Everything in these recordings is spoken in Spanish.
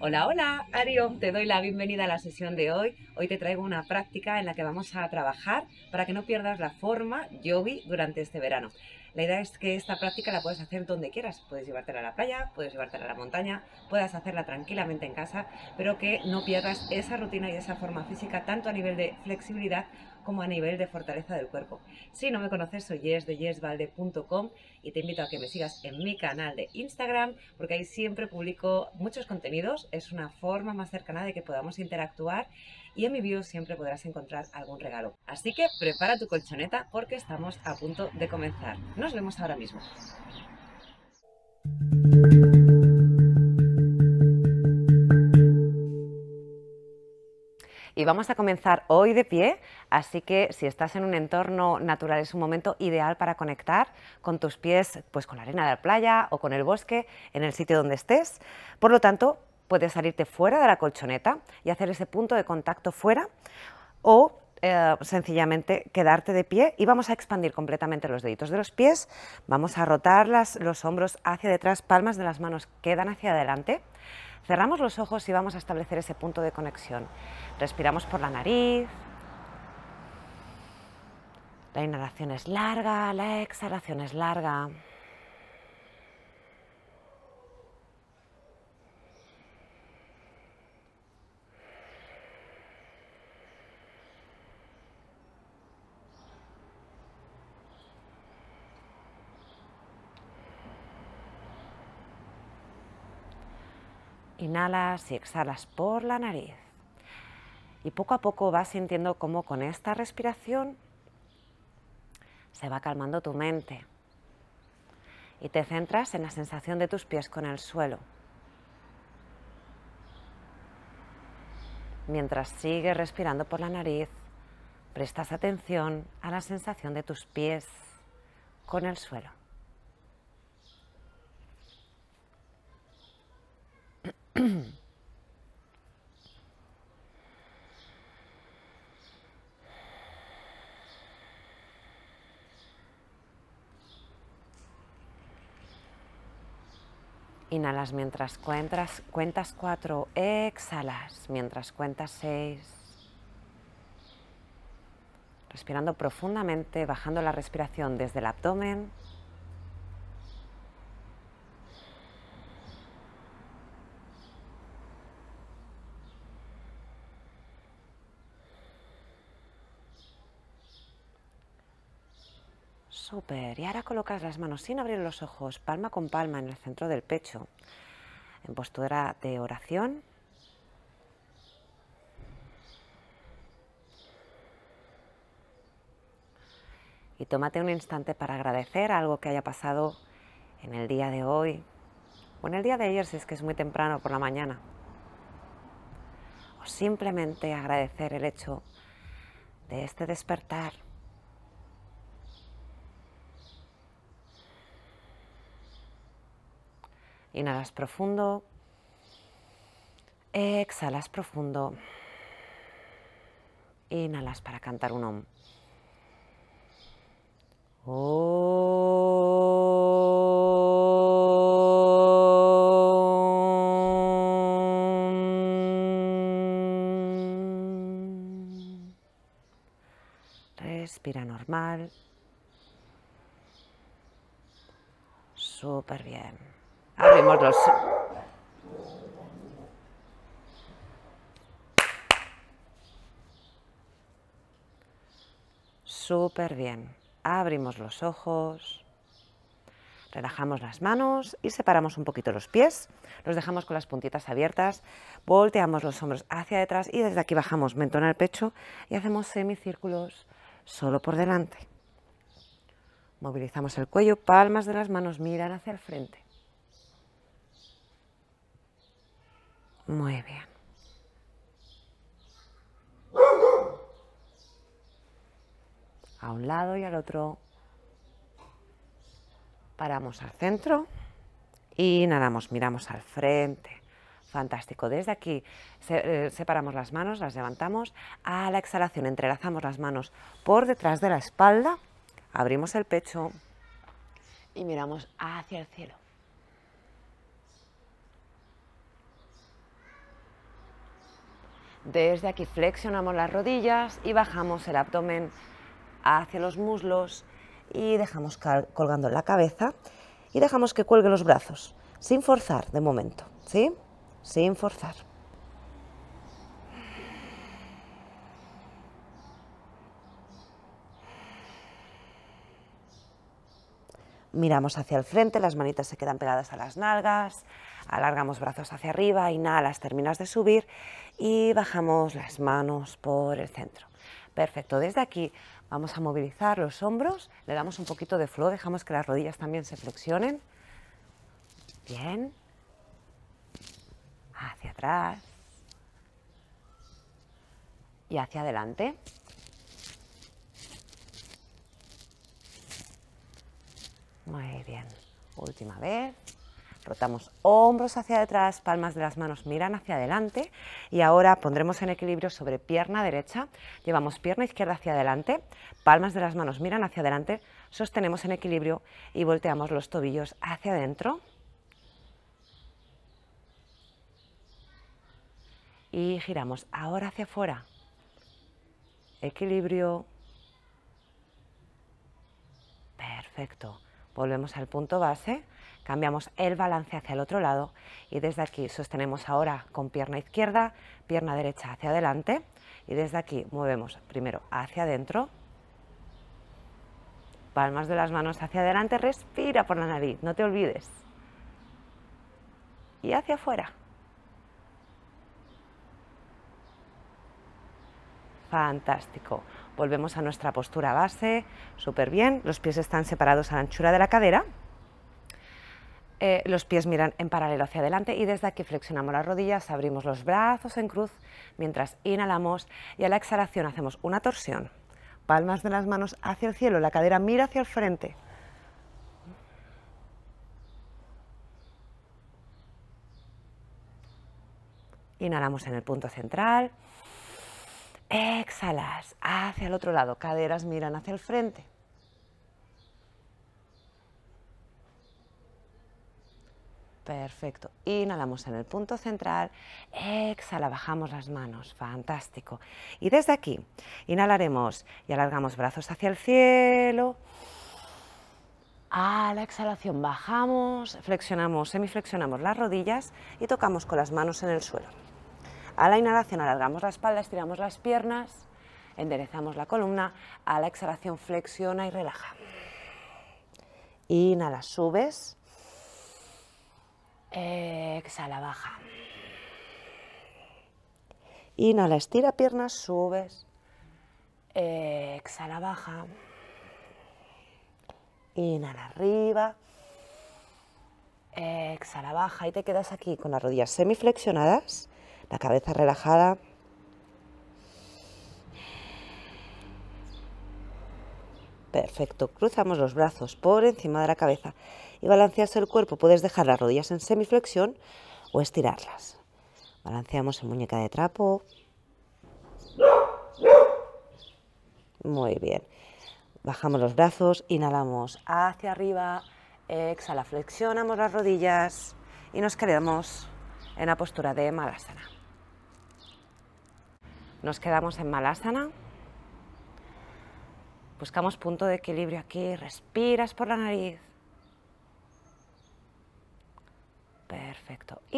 Hola, hola, Arión, te doy la bienvenida a la sesión de hoy. Hoy te traigo una práctica en la que vamos a trabajar para que no pierdas la forma yogi durante este verano. La idea es que esta práctica la puedes hacer donde quieras. Puedes llevártela a la playa, puedes llevártela a la montaña, puedas hacerla tranquilamente en casa, pero que no pierdas esa rutina y esa forma física tanto a nivel de flexibilidad como a nivel de fortaleza del cuerpo. Si no me conoces, soy Yes de yesvalde.com y te invito a que me sigas en mi canal de Instagram porque ahí siempre publico muchos contenidos. Es una forma más cercana de que podamos interactuar y en mi bio siempre podrás encontrar algún regalo. Así que prepara tu colchoneta porque estamos a punto de comenzar. Nos vemos ahora mismo. y vamos a comenzar hoy de pie, así que si estás en un entorno natural es un momento ideal para conectar con tus pies pues con la arena de la playa o con el bosque en el sitio donde estés. Por lo tanto, puedes salirte fuera de la colchoneta y hacer ese punto de contacto fuera o eh, sencillamente quedarte de pie y vamos a expandir completamente los deditos de los pies, vamos a rotar los hombros hacia detrás, palmas de las manos quedan hacia adelante, cerramos los ojos y vamos a establecer ese punto de conexión. Respiramos por la nariz, la inhalación es larga, la exhalación es larga. inhalas y exhalas por la nariz. Y poco a poco vas sintiendo cómo con esta respiración se va calmando tu mente y te centras en la sensación de tus pies con el suelo. Mientras sigues respirando por la nariz, prestas atención a la sensación de tus pies con el suelo. Inhalas mientras cuentas, cuentas 4, exhalas mientras cuentas seis. Respirando profundamente, bajando la respiración desde el abdomen super, Y ahora colocas las manos sin abrir los ojos, palma con palma en el centro del pecho, en postura de oración. Y tómate un instante para agradecer algo que haya pasado en el día de hoy o en el día de ayer si es que es muy temprano por la mañana. O simplemente agradecer el hecho de este despertar. Inhalas profundo. Exhalas profundo. Inhalas para cantar un om. Respira normal. Súper bien. Abrimos los... Súper bien. Abrimos los ojos. Relajamos las manos y separamos un poquito los pies. Los dejamos con las puntitas abiertas. Volteamos los hombros hacia detrás y desde aquí bajamos mentón al pecho y hacemos semicírculos solo por delante. Movilizamos el cuello, palmas de las manos miran hacia el frente. bien. A un lado y al otro. Paramos al centro. y nadamos, miramos al frente. Fantástico. Desde aquí eh, separamos las manos, las levantamos. A la exhalación entrelazamos las manos por detrás de la espalda. Abrimos el pecho y miramos hacia el cielo. Desde aquí flexionamos las rodillas y bajamos el abdomen hacia los muslos y dejamos colgando la cabeza y dejamos que cuelgue los brazos, sin forzar de momento, ¿sí? Sin forzar. Miramos hacia el frente, las manitas se quedan pegadas a las nalgas, Alargamos brazos hacia arriba, inhalas, terminas de subir y bajamos las manos por el centro. Perfecto, desde aquí vamos a movilizar los hombros, le damos un poquito de flow, dejamos que las rodillas también se flexionen. Bien. Hacia atrás. Y hacia adelante. Muy bien. Última vez rotamos hombros hacia detrás, palmas de las manos miran hacia adelante y ahora pondremos en equilibrio sobre pierna derecha. Llevamos pierna izquierda hacia adelante, palmas de las manos miran hacia adelante, sostenemos en equilibrio y volteamos los tobillos hacia adentro. Y giramos ahora hacia afuera. Equilibrio. Perfecto. Volvemos al punto base cambiamos el balance hacia el otro lado y desde aquí sostenemos ahora con pierna izquierda, pierna derecha hacia adelante y desde aquí movemos primero hacia adentro, palmas de las manos hacia adelante, respira por la nariz, no te olvides, y hacia afuera. Fantástico. Volvemos a nuestra postura base, súper bien, los pies están separados a la anchura de la cadera, eh, los pies miran en paralelo hacia adelante y desde aquí flexionamos las rodillas, abrimos los brazos en cruz mientras inhalamos y a la exhalación hacemos una torsión. Palmas de las manos hacia el cielo, la cadera mira hacia el frente. Inhalamos en el punto central. Exhalas hacia el otro lado, caderas miran hacia el frente. Perfecto. Inhalamos en el punto central. Exhala, bajamos las manos. Fantástico. Y desde aquí, inhalaremos y alargamos brazos hacia el cielo. A la exhalación bajamos, flexionamos, semiflexionamos las rodillas y tocamos con las manos en el suelo. A la inhalación alargamos la espalda, estiramos las piernas, enderezamos la columna. A la exhalación flexiona y relaja. Inhala, subes. Exhala, baja. Inhala, estira piernas, subes. Exhala, baja. Inhala, arriba. Exhala, baja. Y te quedas aquí con las rodillas semiflexionadas, la cabeza relajada. Perfecto. Cruzamos los brazos por encima de la cabeza y balancearse el cuerpo, puedes dejar las rodillas en semiflexión o estirarlas. Balanceamos en muñeca de trapo. Muy bien. Bajamos los brazos, inhalamos hacia arriba, exhala, flexionamos las rodillas y nos quedamos en la postura de Malasana. Nos quedamos en Malasana. Buscamos punto de equilibrio aquí, respiras por la nariz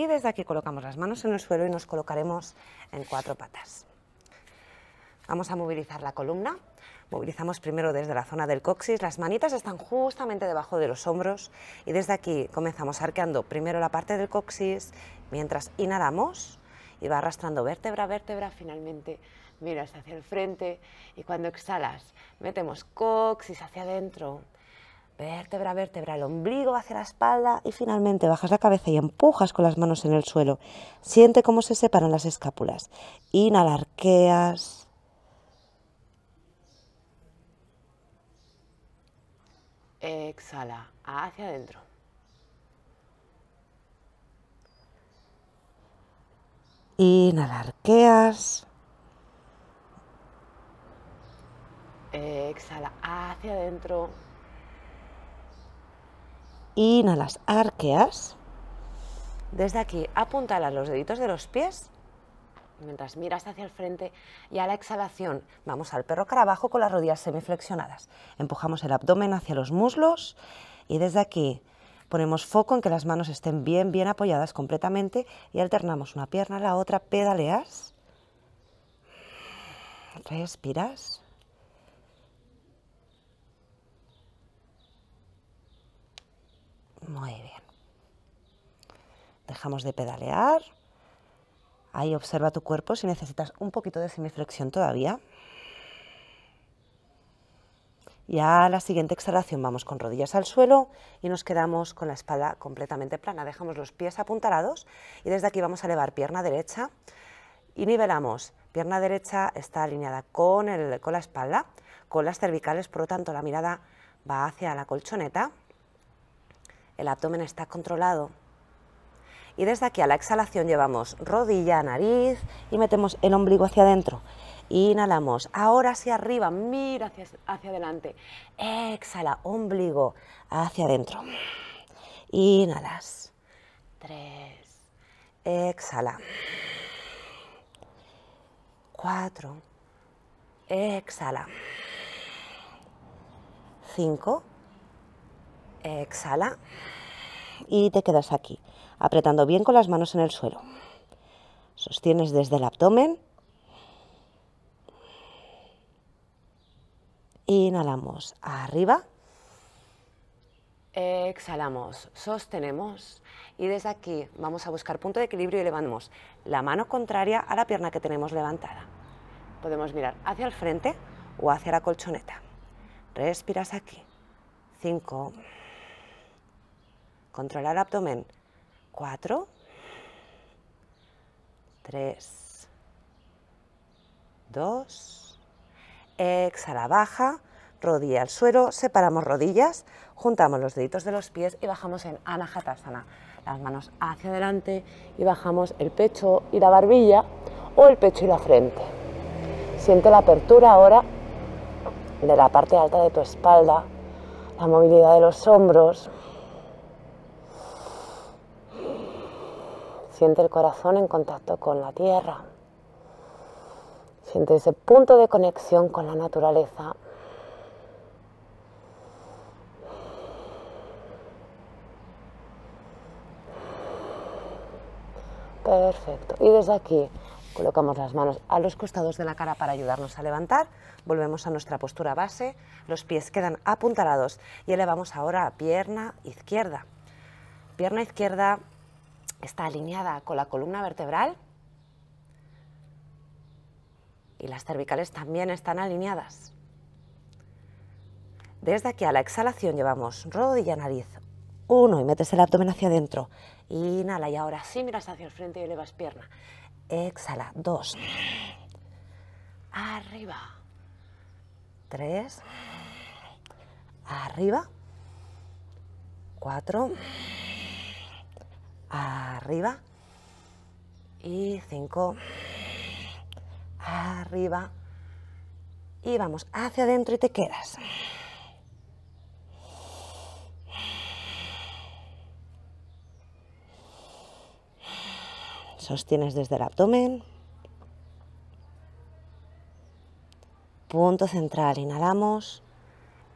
Y desde aquí colocamos las manos en el suelo y nos colocaremos en cuatro patas. Vamos a movilizar la columna. Movilizamos primero desde la zona del coxis, las manitas están justamente debajo de los hombros y desde aquí comenzamos arqueando primero la parte del coxis mientras inhalamos y va arrastrando vértebra a vértebra, finalmente miras hacia el frente y cuando exhalas metemos coxis hacia adentro, vértebra vértebra, el ombligo hacia la espalda y finalmente bajas la cabeza y empujas con las manos en el suelo. Siente cómo se separan las escápulas. Inhala, arqueas. Exhala, hacia adentro. Inhala, arqueas. Exhala, hacia adentro inhalas, arqueas. Desde aquí apuntalas los deditos de los pies mientras miras hacia el frente y a la exhalación vamos al perro cara abajo con las rodillas semiflexionadas. Empujamos el abdomen hacia los muslos y desde aquí ponemos foco en que las manos estén bien, bien apoyadas completamente y alternamos una pierna a la otra, pedaleas, respiras Muy bien. Dejamos de pedalear. Ahí observa tu cuerpo si necesitas un poquito de semiflexión todavía. Y a la siguiente exhalación vamos con rodillas al suelo y nos quedamos con la espalda completamente plana. Dejamos los pies apuntalados y desde aquí vamos a elevar pierna derecha y nivelamos. Pierna derecha está alineada con, el, con la espalda, con las cervicales, por lo tanto la mirada va hacia la colchoneta el abdomen está controlado. Y desde aquí a la exhalación llevamos rodilla, nariz y metemos el ombligo hacia adentro. Inhalamos, ahora hacia arriba, mira hacia, adelante. Exhala, ombligo hacia adentro. Inhalas. Tres. Exhala. Cuatro. Exhala. Cinco. Exhala y te quedas aquí, apretando bien con las manos en el suelo. Sostienes desde el abdomen. Inhalamos arriba. Exhalamos, sostenemos y desde aquí vamos a buscar punto de equilibrio y levantamos la mano contraria a la pierna que tenemos levantada. Podemos mirar hacia el frente o hacia la colchoneta. Respiras aquí. cinco controlar el abdomen. 4, 3, 2. Exhala, baja, rodilla al suelo, separamos rodillas, juntamos los deditos de los pies y bajamos en anahatasana, Las manos hacia adelante y bajamos el pecho y la barbilla o el pecho y la frente. Siente la apertura ahora de la parte alta de tu espalda, la movilidad de los hombros, Siente el corazón en contacto con la tierra. Siente ese punto de conexión con la naturaleza. Perfecto. Y desde aquí colocamos las manos a los costados de la cara para ayudarnos a levantar. Volvemos a nuestra postura base. Los pies quedan apuntalados y elevamos ahora a pierna izquierda. Pierna izquierda está alineada con la columna vertebral y las cervicales también están alineadas. Desde aquí a la exhalación llevamos rodilla, nariz, uno y metes el abdomen hacia adentro. Inhala y ahora sí miras hacia el frente y elevas pierna. Exhala, dos. Arriba. Tres. Arriba. Cuatro arriba y cinco, arriba y vamos hacia adentro y te quedas. Sostienes desde el abdomen. Punto central, inhalamos,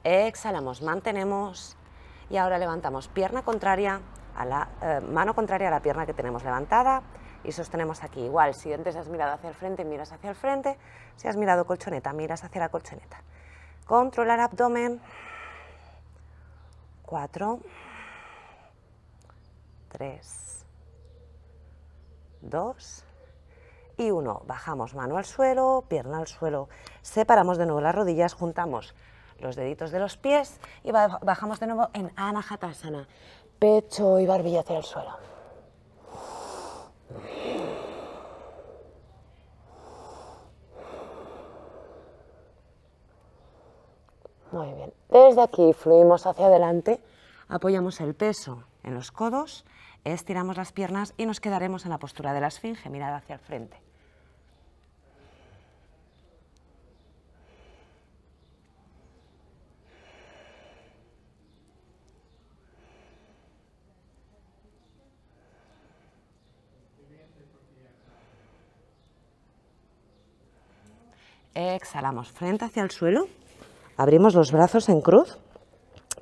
exhalamos, mantenemos y ahora levantamos pierna contraria a la eh, mano contraria a la pierna que tenemos levantada y sostenemos aquí. Igual, si antes has mirado hacia el frente, miras hacia el frente. Si has mirado colchoneta, miras hacia la colchoneta. Controlar abdomen. 4, 3, 2 y 1. Bajamos mano al suelo, pierna al suelo. Separamos de nuevo las rodillas, juntamos los deditos de los pies y bajamos de nuevo en Anahatasana. Pecho y barbilla hacia el suelo. Muy bien. Desde aquí fluimos hacia adelante, apoyamos el peso en los codos, estiramos las piernas y nos quedaremos en la postura de la esfinge, mirada hacia el frente. Exhalamos, frente hacia el suelo. Abrimos los brazos en cruz.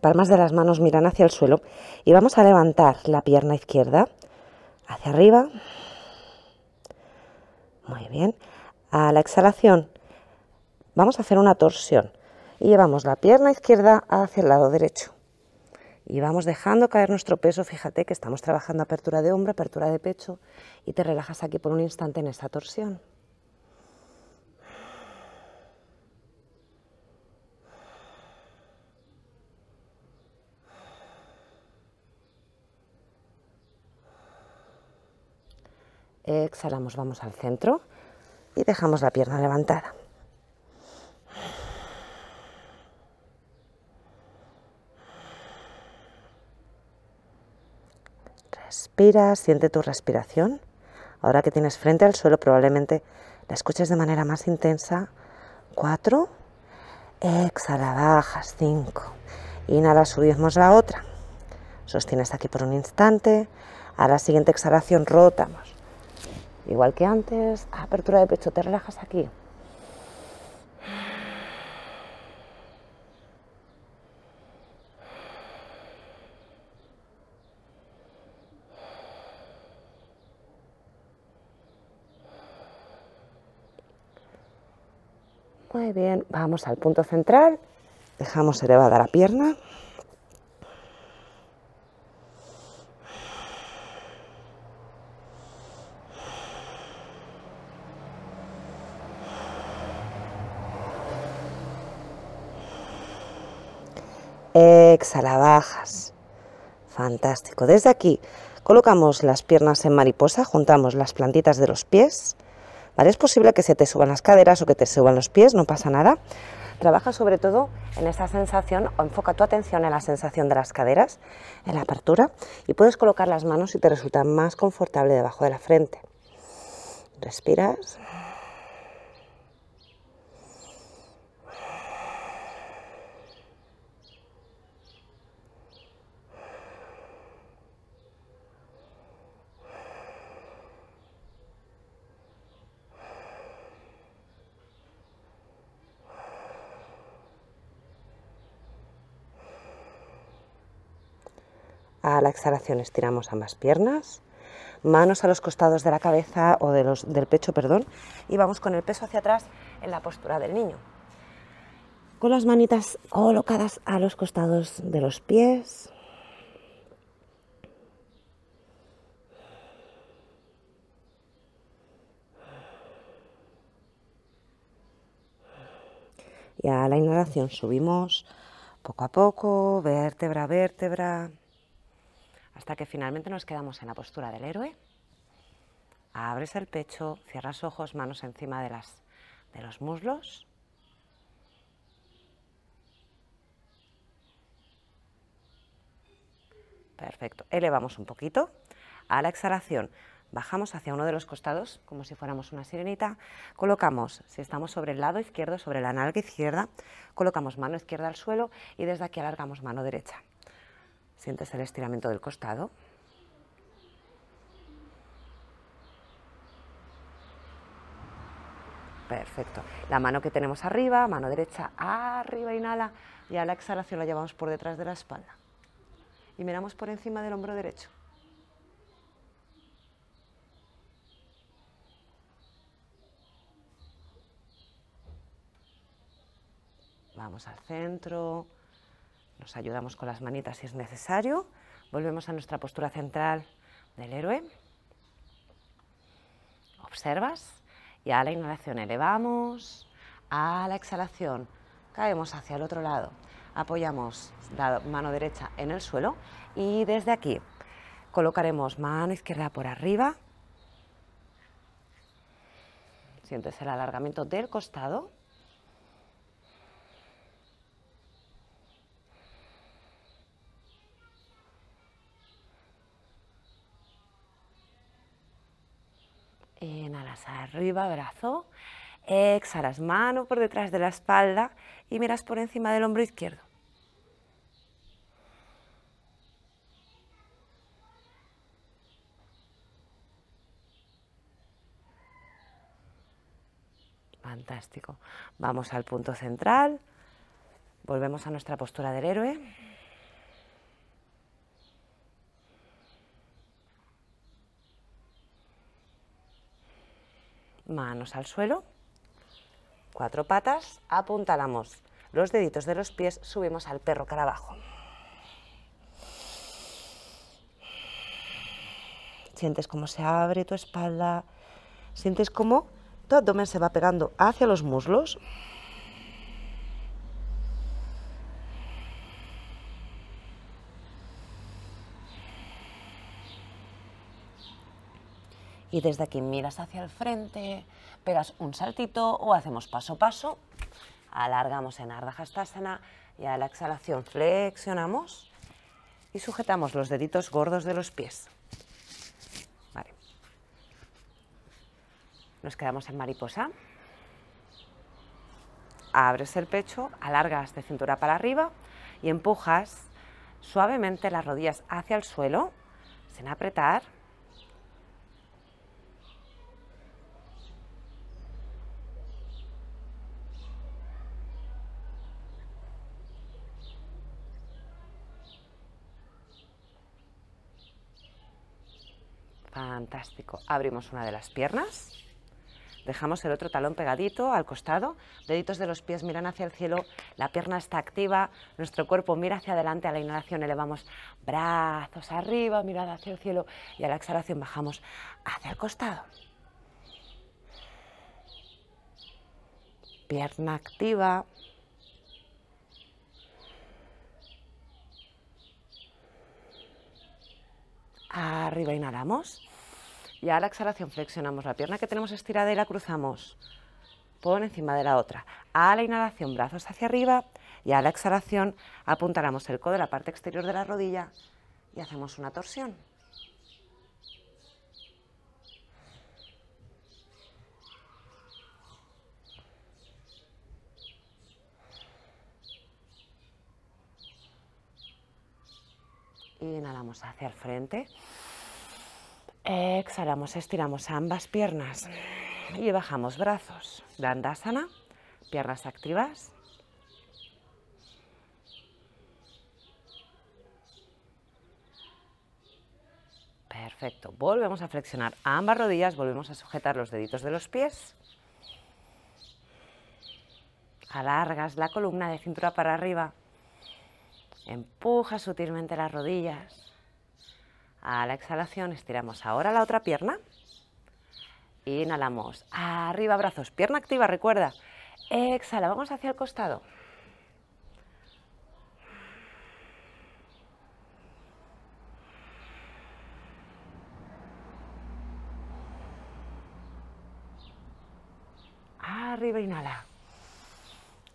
Palmas de las manos miran hacia el suelo. Y vamos a levantar la pierna izquierda hacia arriba. Muy bien. A la exhalación vamos a hacer una torsión. Y llevamos la pierna izquierda hacia el lado derecho. Y vamos dejando caer nuestro peso. Fíjate que estamos trabajando apertura de hombro, apertura de pecho. Y te relajas aquí por un instante en esta torsión. Exhalamos, vamos al centro y dejamos la pierna levantada. Respira, siente tu respiración. Ahora que tienes frente al suelo, probablemente la escuches de manera más intensa. Cuatro. Exhala, bajas. Cinco. Inhala, subimos la otra. Sostienes aquí por un instante. A la siguiente exhalación rotamos. Igual que antes, apertura de pecho, te relajas aquí. Muy bien, vamos al punto central, dejamos elevada la pierna, exhala, Fantástico. Desde aquí colocamos las piernas en mariposa, juntamos las plantitas de los pies. Es posible que se te suban las caderas o que te suban los pies, no pasa nada. Trabaja sobre todo en esa sensación o enfoca tu atención en la sensación de las caderas, en la apertura, y puedes colocar las manos si te resulta más confortable debajo de la frente. Respiras. la exhalación estiramos ambas piernas, manos a los costados de la cabeza o de los, del pecho, perdón, y vamos con el peso hacia atrás en la postura del niño. Con las manitas colocadas a los costados de los pies. Y a la inhalación subimos poco a poco, vértebra a vértebra hasta que finalmente nos quedamos en la postura del héroe. Abres el pecho, cierras ojos, manos encima de, las, de los muslos. Perfecto. Elevamos un poquito. A la exhalación bajamos hacia uno de los costados, como si fuéramos una sirenita. Colocamos, si estamos sobre el lado izquierdo, sobre la nalga izquierda, colocamos mano izquierda al suelo y desde aquí alargamos mano derecha. Sientes el estiramiento del costado. Perfecto. La mano que tenemos arriba, mano derecha, arriba, inhala. Y a la exhalación la llevamos por detrás de la espalda. Y miramos por encima del hombro derecho. Vamos al centro. Nos ayudamos con las manitas si es necesario. Volvemos a nuestra postura central del héroe. Observas. Y a la inhalación elevamos. A la exhalación caemos hacia el otro lado. Apoyamos la mano derecha en el suelo y desde aquí colocaremos mano izquierda por arriba. Sientes el alargamiento del costado arriba, brazo. Exhalas mano por detrás de la espalda y miras por encima del hombro izquierdo. Fantástico. Vamos al punto central. Volvemos a nuestra postura del héroe. manos al suelo, cuatro patas, apuntalamos los deditos de los pies, subimos al perro carabajo. abajo. Sientes cómo se abre tu espalda, sientes cómo tu abdomen se va pegando hacia los muslos. y desde aquí miras hacia el frente, pegas un saltito o hacemos paso a paso, alargamos en Ardha Hastasana y a la exhalación flexionamos y sujetamos los deditos gordos de los pies. Vale. Nos quedamos en mariposa. Abres el pecho, alargas de cintura para arriba y empujas suavemente las rodillas hacia el suelo sin apretar Fantástico. Abrimos una de las piernas. Dejamos el otro talón pegadito al costado, deditos de los pies miran hacia el cielo, la pierna está activa, nuestro cuerpo mira hacia adelante, a la inhalación elevamos brazos arriba, mirada hacia el cielo y a la exhalación bajamos hacia el costado. Pierna activa. Arriba inhalamos y a la exhalación flexionamos la pierna que tenemos estirada y la cruzamos. por encima de la otra. A la inhalación, brazos hacia arriba. Y a la exhalación, apuntaramos el codo a la parte exterior de la rodilla y hacemos una torsión. Inhalamos hacia el frente. Exhalamos, estiramos ambas piernas y bajamos brazos. Dandasana, piernas activas. Perfecto. Volvemos a flexionar ambas rodillas, volvemos a sujetar los deditos de los pies. Alargas la columna de cintura para arriba. Empuja sutilmente las rodillas. A la exhalación estiramos ahora la otra pierna. Inhalamos. Arriba brazos. Pierna activa, recuerda. Exhala. Vamos hacia el costado. Arriba, inhala.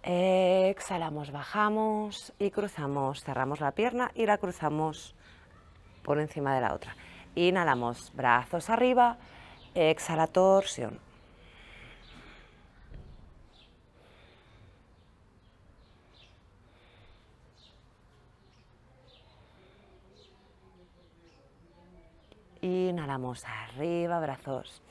Exhalamos, bajamos y cruzamos. Cerramos la pierna y la cruzamos por encima de la otra. Inhalamos, brazos arriba, exhala torsión. Inhalamos arriba, brazos.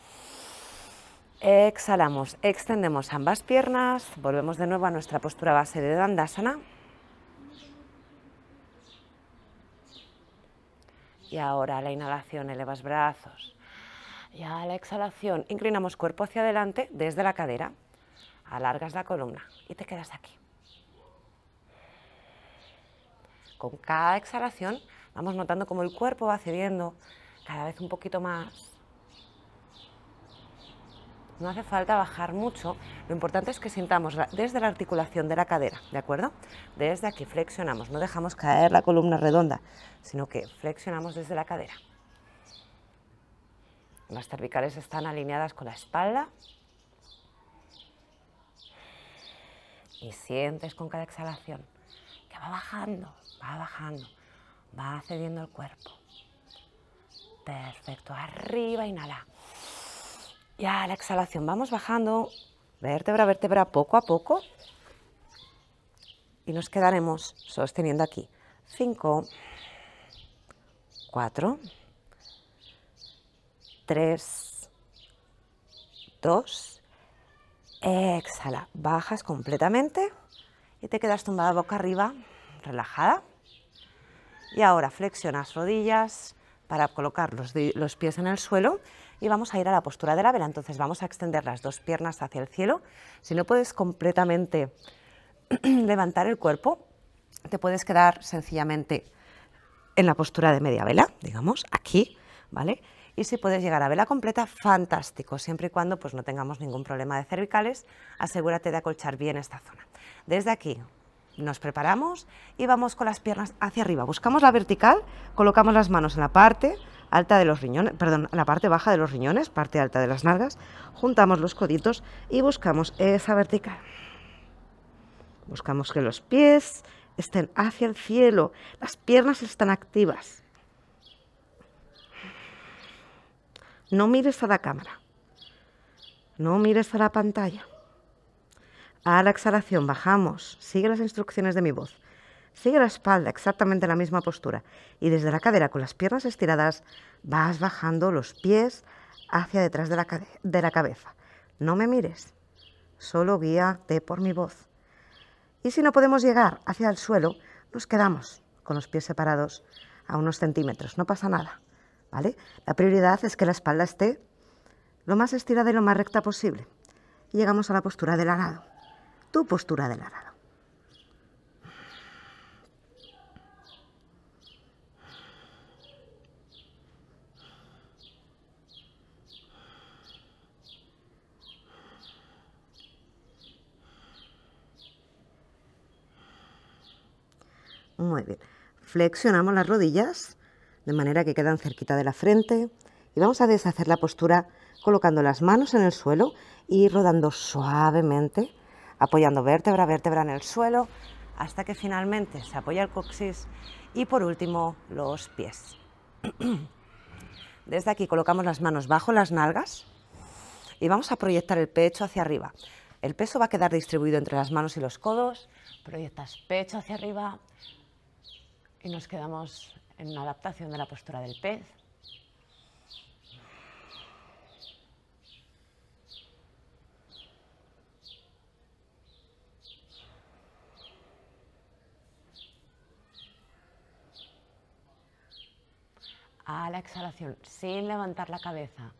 Exhalamos, extendemos ambas piernas, volvemos de nuevo a nuestra postura base de Dandasana. Y ahora a la inhalación elevas brazos. Y a la exhalación inclinamos cuerpo hacia adelante desde la cadera. Alargas la columna y te quedas aquí. Con cada exhalación vamos notando cómo el cuerpo va cediendo cada vez un poquito más no hace falta bajar mucho, lo importante es que sintamos desde la articulación de la cadera, ¿de acuerdo? Desde aquí flexionamos, no dejamos caer la columna redonda, sino que flexionamos desde la cadera. Las cervicales están alineadas con la espalda. Y sientes con cada exhalación que va bajando, va bajando, va cediendo el cuerpo. Perfecto, arriba, inhala. Ya la exhalación vamos bajando vértebra a vértebra poco a poco. Y nos quedaremos sosteniendo aquí. 5, 4, 3, 2. Exhala. Bajas completamente y te quedas tumbada boca arriba, relajada. Y ahora flexionas rodillas para colocar los, los pies en el suelo y vamos a ir a la postura de la vela. Entonces vamos a extender las dos piernas hacia el cielo. Si no puedes completamente levantar el cuerpo, te puedes quedar sencillamente en la postura de media vela, digamos, aquí, ¿vale? Y si puedes llegar a vela completa, fantástico, siempre y cuando pues, no tengamos ningún problema de cervicales, asegúrate de acolchar bien esta zona. Desde aquí nos preparamos y vamos con las piernas hacia arriba. Buscamos la vertical, colocamos las manos en la parte alta de los riñones, perdón, la parte baja de los riñones, parte alta de las nalgas, juntamos los coditos y buscamos esa vertical. Buscamos que los pies estén hacia el cielo, las piernas están activas. No mires a la cámara, no mires a la pantalla. A la exhalación bajamos, sigue las instrucciones de mi voz. Sigue la espalda exactamente en la misma postura y desde la cadera con las piernas estiradas vas bajando los pies hacia detrás de la, de la cabeza. No me mires, solo guíate por mi voz. Y si no podemos llegar hacia el suelo, nos quedamos con los pies separados a unos centímetros, no pasa nada, ¿vale? La prioridad es que la espalda esté lo más estirada y lo más recta posible. llegamos a la postura del arado, tu postura del arado. Muy bien. Flexionamos las rodillas de manera que quedan cerquita de la frente y vamos a deshacer la postura colocando las manos en el suelo y rodando suavemente, apoyando vértebra a vértebra en el suelo hasta que finalmente se apoya el coxis y por último los pies. Desde aquí colocamos las manos bajo las nalgas y vamos a proyectar el pecho hacia arriba. El peso va a quedar distribuido entre las manos y los codos. Proyectas pecho hacia arriba, y nos quedamos en una adaptación de la postura del pez. A la exhalación, sin levantar la cabeza,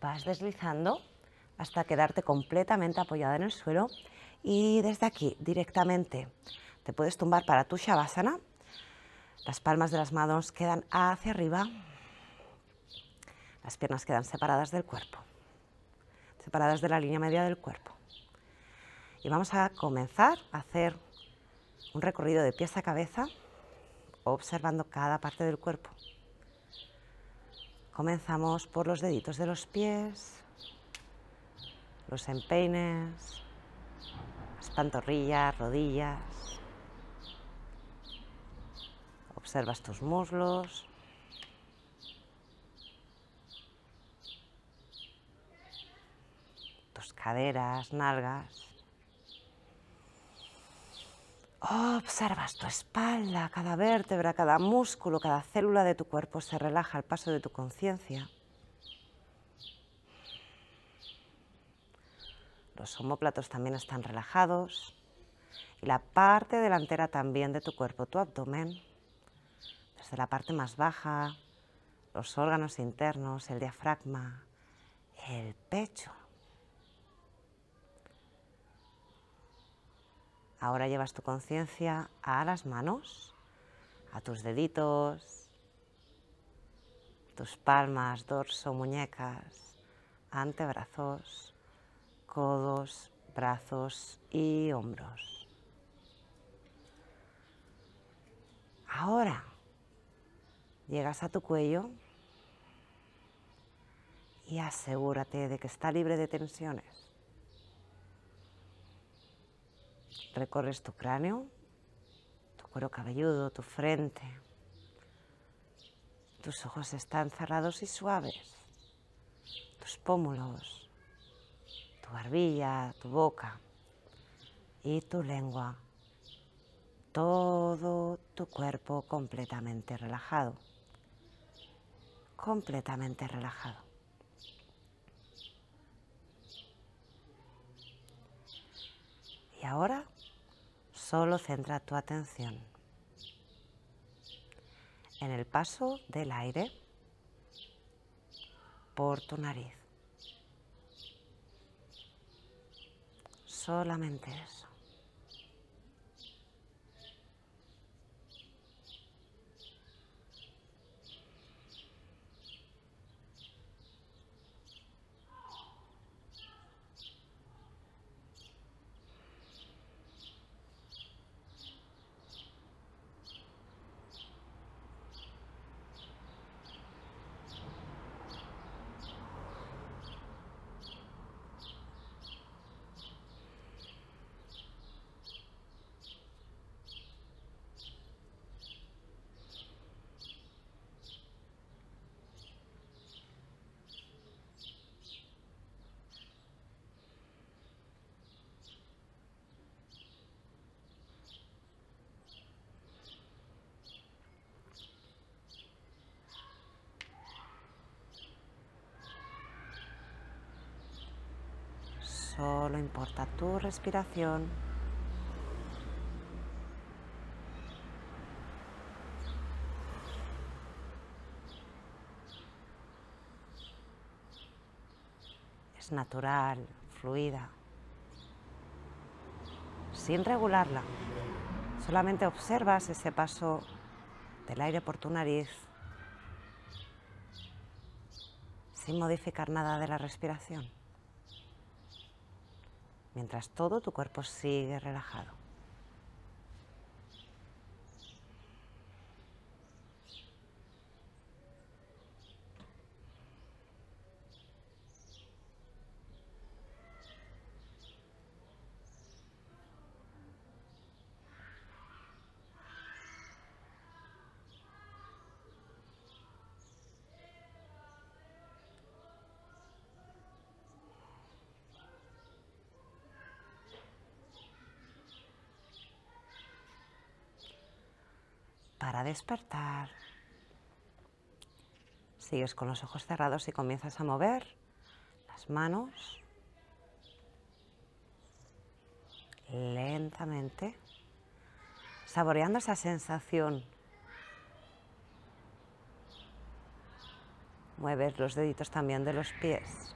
vas deslizando hasta quedarte completamente apoyada en el suelo y desde aquí directamente te puedes tumbar para tu shavasana las palmas de las manos quedan hacia arriba. Las piernas quedan separadas del cuerpo, separadas de la línea media del cuerpo. Y vamos a comenzar a hacer un recorrido de pies a cabeza, observando cada parte del cuerpo. Comenzamos por los deditos de los pies, los empeines, las pantorrillas, rodillas, Observas tus muslos. Tus caderas, nalgas. Observas tu espalda, cada vértebra, cada músculo, cada célula de tu cuerpo se relaja al paso de tu conciencia. Los homóplatos también están relajados y la parte delantera también de tu cuerpo, tu abdomen de la parte más baja, los órganos internos, el diafragma, el pecho. Ahora llevas tu conciencia a las manos, a tus deditos, tus palmas, dorso, muñecas, antebrazos, codos, brazos y hombros. Ahora Llegas a tu cuello y asegúrate de que está libre de tensiones. Recorres tu cráneo, tu cuero cabelludo, tu frente. Tus ojos están cerrados y suaves. Tus pómulos, tu barbilla, tu boca y tu lengua. Todo tu cuerpo completamente relajado completamente relajado. Y ahora solo centra tu atención en el paso del aire por tu nariz. Solamente eso. Solo importa tu respiración. Es natural, fluida, sin regularla. Solamente observas ese paso del aire por tu nariz sin modificar nada de la respiración mientras todo tu cuerpo sigue relajado. para despertar. Sigues con los ojos cerrados y comienzas a mover las manos lentamente, saboreando esa sensación. Mueves los deditos también de los pies.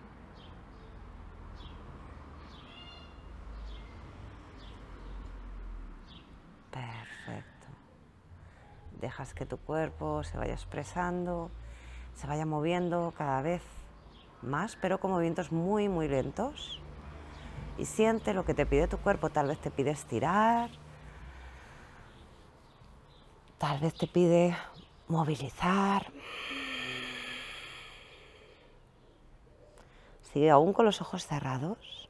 dejas que tu cuerpo se vaya expresando, se vaya moviendo cada vez más, pero con movimientos muy, muy lentos. Y siente lo que te pide tu cuerpo, tal vez te pide estirar, tal vez te pide movilizar. Sigue aún con los ojos cerrados.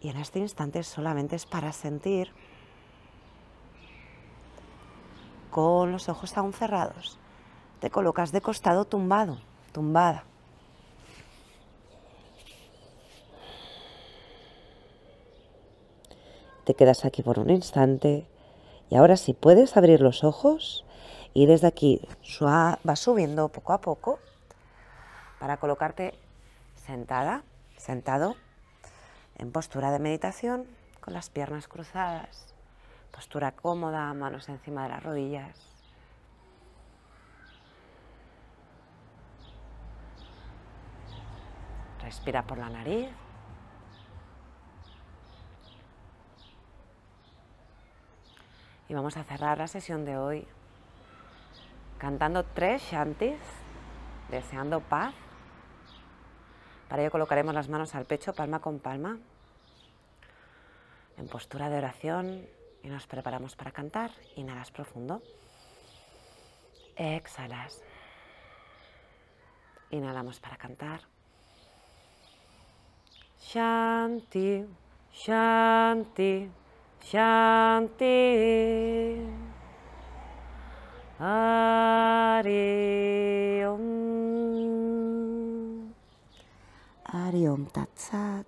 Y en este instante solamente es para sentir con los ojos aún cerrados, te colocas de costado tumbado, tumbada. Te quedas aquí por un instante y ahora si puedes abrir los ojos y desde aquí va subiendo poco a poco para colocarte sentada, sentado, en postura de meditación, con las piernas cruzadas. Postura cómoda, manos encima de las rodillas. Respira por la nariz. Y vamos a cerrar la sesión de hoy cantando tres shantis, deseando paz. Para ello colocaremos las manos al pecho, palma con palma, en postura de oración, y nos preparamos para cantar. Inhalas profundo. Exhalas. Inhalamos para cantar. Shanti, Shanti, Shanti. Ariom. Ariom Tatsat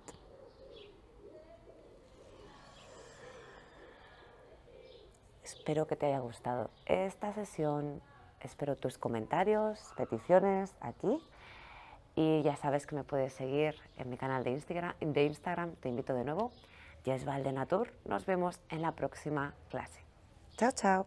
Espero que te haya gustado esta sesión. Espero tus comentarios, peticiones aquí. Y ya sabes que me puedes seguir en mi canal de Instagram. De Instagram. Te invito de nuevo. Jess Valdenatur. Nos vemos en la próxima clase. Chao, chao.